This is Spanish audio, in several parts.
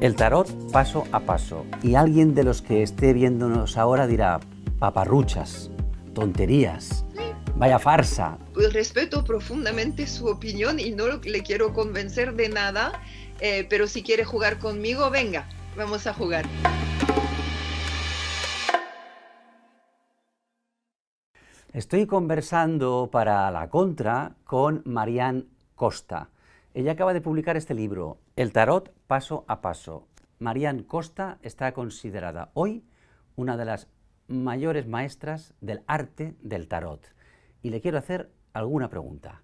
El tarot paso a paso. Y alguien de los que esté viéndonos ahora dirá, paparruchas, tonterías, vaya farsa. Pues respeto profundamente su opinión y no le quiero convencer de nada, eh, pero si quiere jugar conmigo, venga, vamos a jugar. Estoy conversando para la contra con Marian Costa ella acaba de publicar este libro, El tarot paso a paso. Marian Costa está considerada hoy una de las mayores maestras del arte del tarot. Y le quiero hacer alguna pregunta.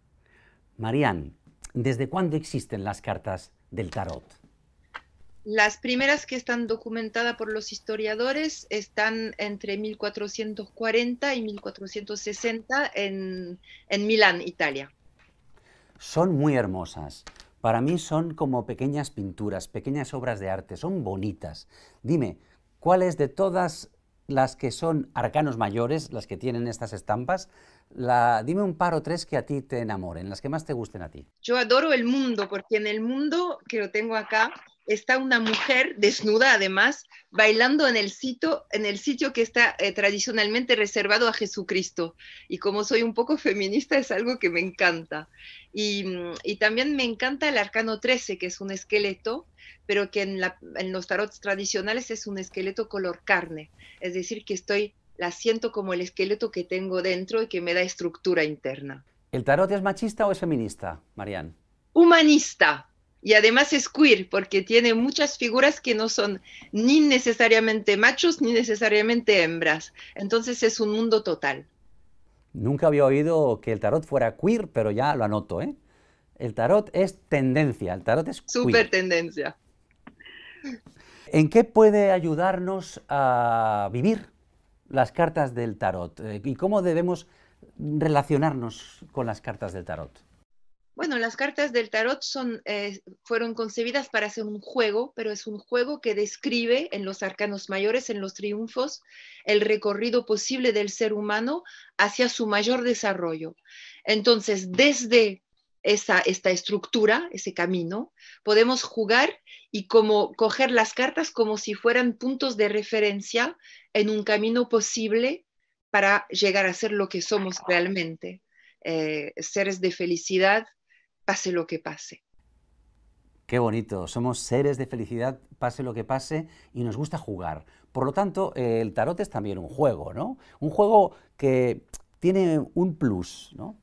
Marian, ¿desde cuándo existen las cartas del tarot? Las primeras que están documentadas por los historiadores están entre 1440 y 1460 en Milán, Italia son muy hermosas. Para mí son como pequeñas pinturas, pequeñas obras de arte, son bonitas. Dime, ¿cuáles de todas las que son arcanos mayores, las que tienen estas estampas, dime un par o tres que a ti te enamoren, las que más te gusten a ti? Yo adoro el mundo, porque en el mundo, que lo tengo acá, está una mujer desnuda además, bailando en el sitio, en el sitio que está eh, tradicionalmente reservado a Jesucristo. Y como soy un poco feminista, es algo que me encanta. Y, mm, también me encanta el arcano 13, que es un esqueleto, pero que en, los tarots tradicionales es un esqueleto color carne. Es decir, que estoy, la siento como el esqueleto que tengo dentro y que me da estructura interna. ¿El tarot es machista o es feminista, marian Humanista y además es queer porque tiene muchas figuras que no son ni necesariamente machos ni necesariamente hembras. Entonces es un mundo total. Nunca había oído que el tarot fuera queer, pero ya lo anoto, ¿eh? El tarot es tendencia, el tarot es queer. Super tendencia. ¿En qué puede ayudarnos a vivir las cartas del tarot? Eh, ¿Y cómo debemos relacionarnos con las cartas del tarot? Bueno, las cartas del tarot eh, fueron concebidas para ser un juego, pero es un juego que describe en los arcanos mayores, en los triunfos, el recorrido posible del ser humano hacia su mayor desarrollo. Entonces, desde esa, esta estructura, ese camino, podemos jugar y como, coger las cartas como si fueran puntos de referencia en un camino posible para llegar a ser lo que somos realmente. Eh, seres de felicidad, pase lo que pase. Qué bonito, somos seres de felicidad, pase lo que pase, y nos gusta jugar. Por lo tanto, eh, el tarot es también un juego, ¿no? Un juego que tiene un plus, ¿no?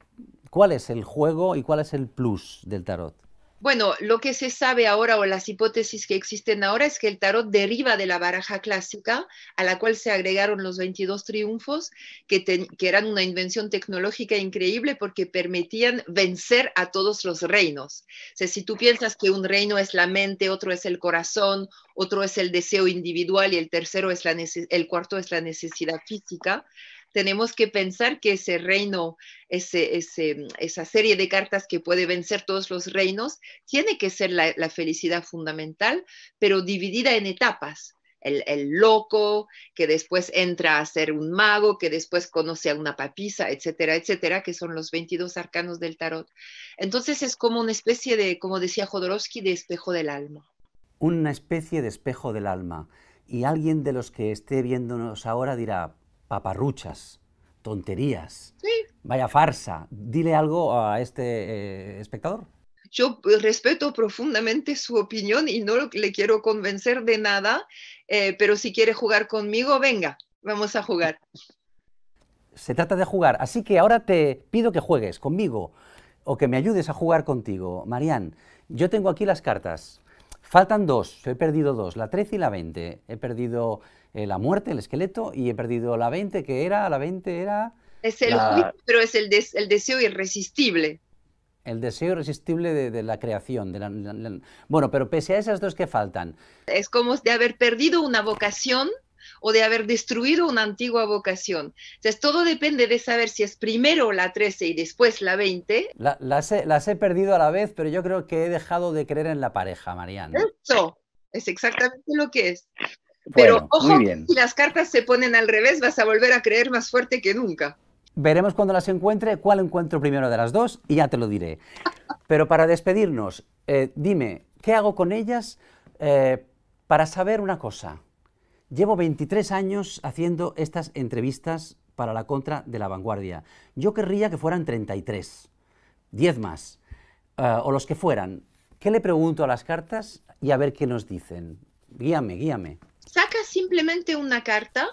¿Cuál es el juego y cuál es el plus del tarot? Bueno, lo que se sabe ahora o las hipótesis que existen ahora es que el tarot deriva de la baraja clásica, a la cual se agregaron los 22 triunfos, que, eran una invención tecnológica increíble porque permitían vencer a todos los reinos. si tú piensas que un reino es la mente, otro es el corazón, otro es el deseo individual y el tercero es el cuarto es la necesidad física, tenemos que pensar que ese reino, esa serie de cartas que puede vencer todos los reinos, tiene que ser la, felicidad fundamental, pero dividida en etapas. El, loco, que después entra a ser un mago, que después conoce a una papisa, etcétera, etcétera, que son los 22 arcanos del tarot. Entonces es como una especie de, como decía Jodorowsky, de espejo del alma. Una especie de espejo del alma. Y alguien de los que esté viéndonos ahora dirá, paparruchas, tonterías. Vaya farsa. Dile algo a este eh, espectador. Yo eh, respeto profundamente su opinión y no le quiero convencer de nada, eh, pero si quiere jugar conmigo, venga, vamos a jugar. Se trata de jugar, así que ahora te pido que juegues conmigo o que me ayudes a jugar contigo. Marian, yo tengo aquí las cartas. Faltan dos, he perdido dos, la 13 y la 20. He perdido eh, la muerte, el esqueleto, y he perdido la 20, que era, la 20 era... Es el juicio, pero es el, deseo irresistible. El deseo irresistible de, la creación. De bueno, pero pese a esas dos que faltan. Es como de haber perdido una vocación o de haber destruido una antigua vocación. Entonces, todo depende de saber si es primero la 13 y después la 20. las, he, perdido a la vez, pero yo creo que he dejado de creer en la pareja, Mariana. Eso, es exactamente lo que es. Pero ojo, si las cartas se ponen al revés, vas a volver a creer más fuerte que nunca. Veremos cuando las encuentre, cuál encuentro primero de las dos y ya te lo diré. Pero para despedirnos, eh, dime, ¿qué hago con ellas eh, para saber una cosa? Llevo 23 años haciendo estas entrevistas para la contra de la vanguardia. Yo querría que fueran 33, 10 más, eh, o los que fueran. ¿Qué le pregunto a las cartas y a ver qué nos dicen? Guíame, guíame. Saca simplemente una carta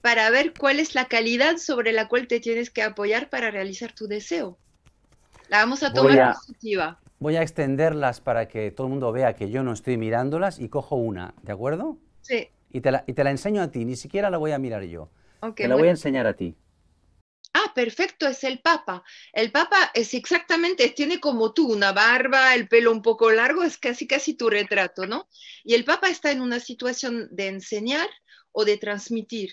para ver cuál es la calidad sobre la cual te tienes que apoyar para realizar tu deseo. La vamos a tomar positiva. Voy a extenderlas para que todo el mundo vea que yo no estoy mirándolas y cojo una, ¿de acuerdo? Sí y te, la, enseño a ti, ni siquiera la voy a mirar yo. te la voy a enseñar a ti. Ah, perfecto, es el Papa. El Papa es exactamente, tiene como tú una barba, el pelo un poco largo, es casi casi tu retrato, ¿no? Y el Papa está en una situación de enseñar o de transmitir.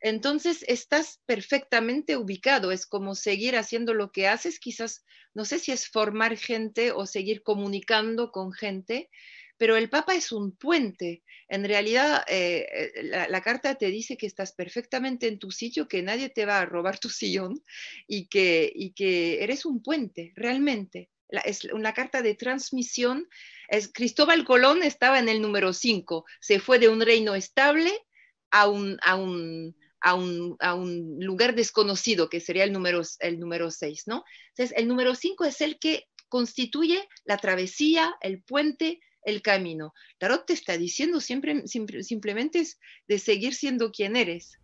Entonces estás perfectamente ubicado, es como seguir haciendo lo que haces, quizás, no sé si es formar gente o seguir comunicando con gente, pero el Papa es un puente. En realidad, eh, eh, la, carta te dice que estás perfectamente en tu sitio, que nadie te va a robar tu sillón y que, eres un puente, realmente. La, es una carta de transmisión. Cristóbal Colón estaba en el número 5, se fue de un reino estable a un, lugar desconocido, que sería el número 6, ¿no? Entonces, el número 5 es el que constituye la travesía, el puente el camino. Tarot te está diciendo siempre, simplemente es de seguir siendo quien eres.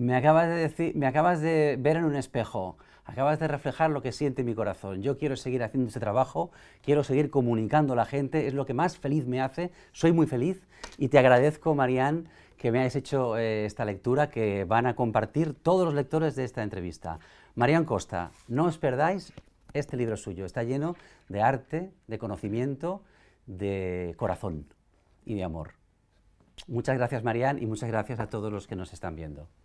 Me acabas, de decir, me acabas de ver en un espejo, acabas de reflejar lo que siente mi corazón. Yo quiero seguir haciendo ese trabajo, quiero seguir comunicando a la gente, es lo que más feliz me hace, soy muy feliz y te agradezco, Marianne, que me hayas hecho eh, esta lectura que van a compartir todos los lectores de esta entrevista. Marian Costa, no os perdáis este libro suyo, está lleno de arte, de conocimiento de corazón y de amor. Muchas gracias, Marian, y muchas gracias a todos los que nos están viendo.